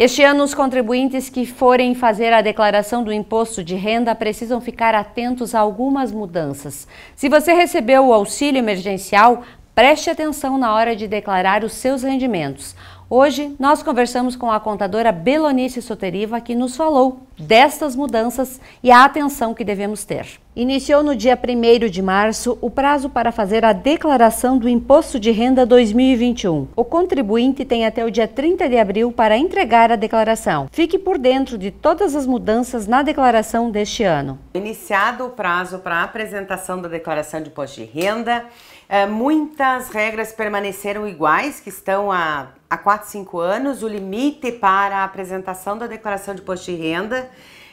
Este ano, os contribuintes que forem fazer a declaração do imposto de renda precisam ficar atentos a algumas mudanças. Se você recebeu o auxílio emergencial, preste atenção na hora de declarar os seus rendimentos. Hoje, nós conversamos com a contadora Belonice Soteriva, que nos falou destas mudanças e a atenção que devemos ter. Iniciou no dia 1 de março o prazo para fazer a declaração do Imposto de Renda 2021. O contribuinte tem até o dia 30 de abril para entregar a declaração. Fique por dentro de todas as mudanças na declaração deste ano. Iniciado o prazo para a apresentação da declaração de imposto de renda, eh, muitas regras permaneceram iguais, que estão há, há 4, 5 anos. O limite para a apresentação da declaração de imposto de renda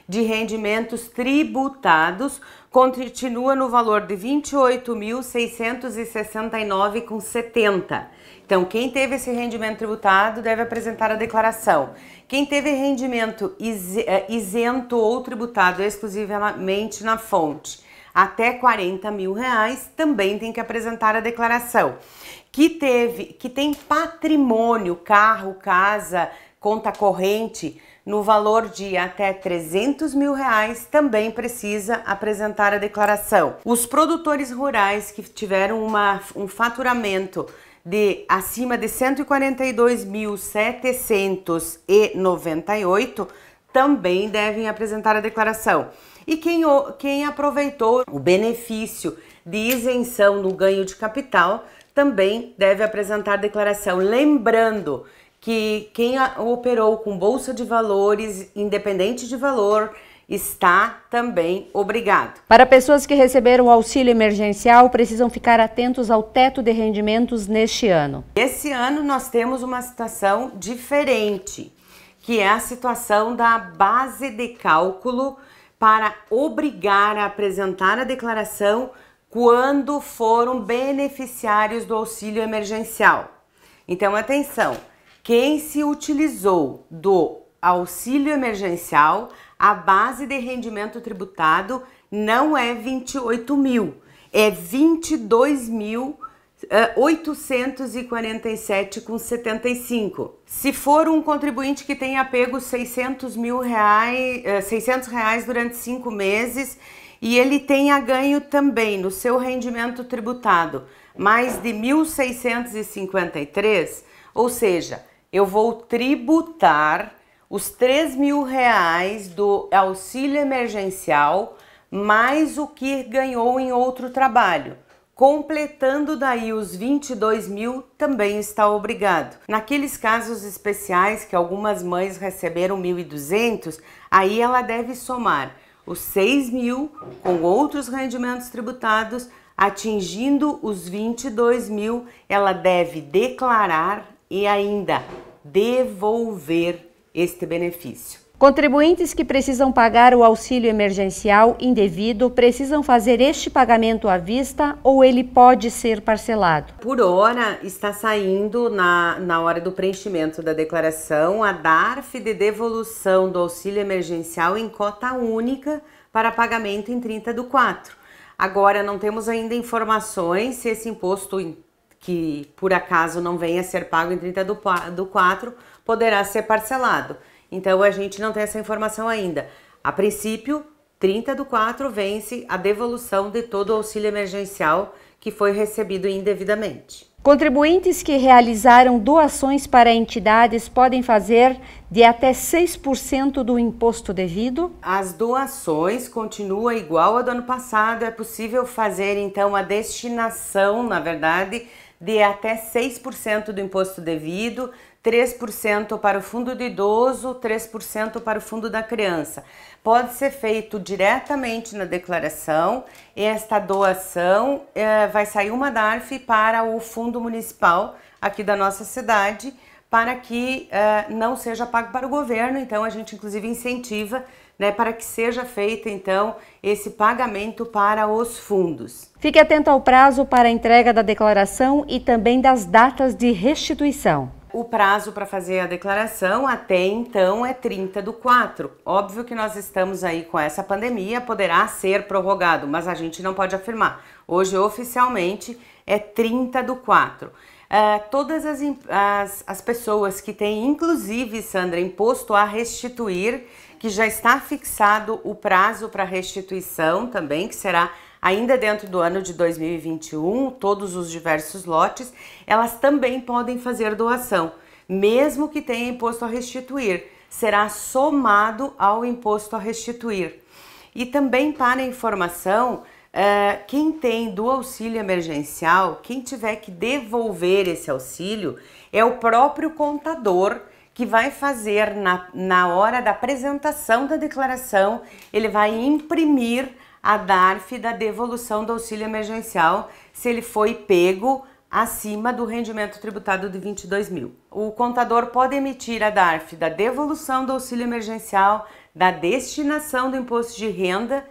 de rendimentos tributados continua no valor de 28.669,70. Então, quem teve esse rendimento tributado deve apresentar a declaração. Quem teve rendimento eh, isento ou tributado exclusivamente na fonte até 40 mil reais também tem que apresentar a declaração. Que teve, que tem patrimônio, carro, casa, conta corrente no valor de até 300 mil reais, também precisa apresentar a declaração. Os produtores rurais que tiveram uma, um faturamento de acima de 142.798 também devem apresentar a declaração. E quem, quem aproveitou o benefício de isenção no ganho de capital também deve apresentar a declaração. Lembrando que quem operou com bolsa de valores, independente de valor, está também obrigado. Para pessoas que receberam o auxílio emergencial, precisam ficar atentos ao teto de rendimentos neste ano. Esse ano nós temos uma situação diferente, que é a situação da base de cálculo para obrigar a apresentar a declaração quando foram beneficiários do auxílio emergencial. Então, atenção! quem se utilizou do auxílio emergencial, a base de rendimento tributado não é 28 mil, é 22 mil. 847,75. Eh, se for um contribuinte que tenha pego 600 mil reais, 600 eh, reais durante cinco meses e ele tenha ganho também no seu rendimento tributado mais de 1.653, ou seja, eu vou tributar os 3 mil reais do auxílio emergencial mais o que ganhou em outro trabalho. Completando daí os 22 mil, também está obrigado. Naqueles casos especiais que algumas mães receberam 1.200, aí ela deve somar os 6 mil com outros rendimentos tributados, atingindo os 22 mil, ela deve declarar e ainda devolver este benefício. Contribuintes que precisam pagar o auxílio emergencial indevido precisam fazer este pagamento à vista ou ele pode ser parcelado? Por hora, está saindo na, na hora do preenchimento da declaração a DARF de devolução do auxílio emergencial em cota única para pagamento em 30 do 4. Agora, não temos ainda informações se esse imposto que por acaso não venha a ser pago em 30 do, 4, poderá ser parcelado. Então a gente não tem essa informação ainda. A princípio, 30 do 4 vence a devolução de todo o auxílio emergencial que foi recebido indevidamente. Contribuintes que realizaram doações para entidades podem fazer de até 6% do imposto devido. As doações continua igual ao do ano passado, é possível fazer então a destinação, na verdade, de até 6% do imposto devido, 3% para o fundo do idoso, 3% para o fundo da criança. Pode ser feito diretamente na declaração. Esta doação é, vai sair uma DARF para o fundo municipal aqui da nossa cidade para que uh, não seja pago para o governo. Então, a gente inclusive incentiva né, para que seja feito então esse pagamento para os fundos. Fique atento ao prazo para a entrega da declaração e também das datas de restituição. O prazo para fazer a declaração até então é 30 do 4. Óbvio que nós estamos aí com essa pandemia, poderá ser prorrogado, mas a gente não pode afirmar. Hoje, oficialmente, é 30 do 4. Ah, todas as, as, as, pessoas que têm, inclusive, Sandra, imposto a restituir, que já está fixado o prazo para restituição também, que será ainda dentro do ano de 2021, todos os diversos lotes, elas também podem fazer doação, mesmo que tenha imposto a restituir, será somado ao imposto a restituir. E também para informação, ah, quem tem do auxílio emergencial, quem tiver que devolver esse auxílio, é o próprio contador que vai fazer na, na hora da apresentação da declaração, ele vai imprimir a DARF da devolução do auxílio emergencial se ele foi pego acima do rendimento tributado de 22 mil. O contador pode emitir a DARF da devolução do auxílio emergencial, da destinação do imposto de renda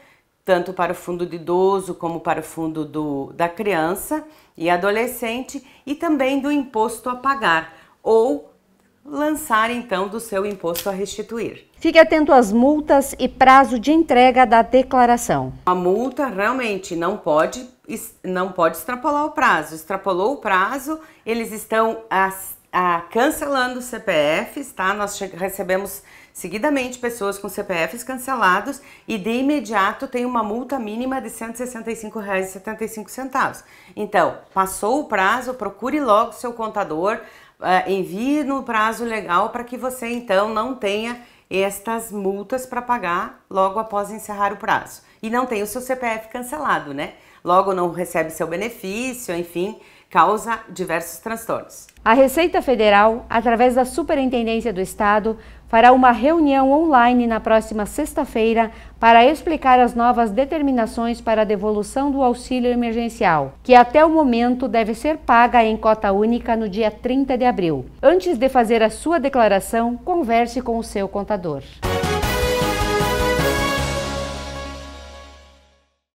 tanto para o fundo do idoso como para o fundo do, da criança e adolescente e também do imposto a pagar ou lançar então do seu imposto a restituir. Fique atento às multas e prazo de entrega da declaração. A multa realmente não pode não pode extrapolar o prazo. Extrapolou o prazo, eles estão a, a, cancelando o CPF, tá? Nós recebemos seguidamente pessoas com CPFs cancelados e de imediato tem uma multa mínima de R$ 165,75. Então, passou o prazo, procure logo seu contador, eh, envie no prazo legal para que você então não tenha estas multas para pagar logo após encerrar o prazo. E não tem o seu CPF cancelado, né? Logo não recebe seu benefício, enfim, causa diversos transtornos. A Receita Federal, através da Superintendência do Estado, fará uma reunião online na próxima sexta-feira para explicar as novas determinações para a devolução do auxílio emergencial, que até o momento deve ser paga em cota única no dia 30 de abril. Antes de fazer a sua declaração, converse com o seu contador.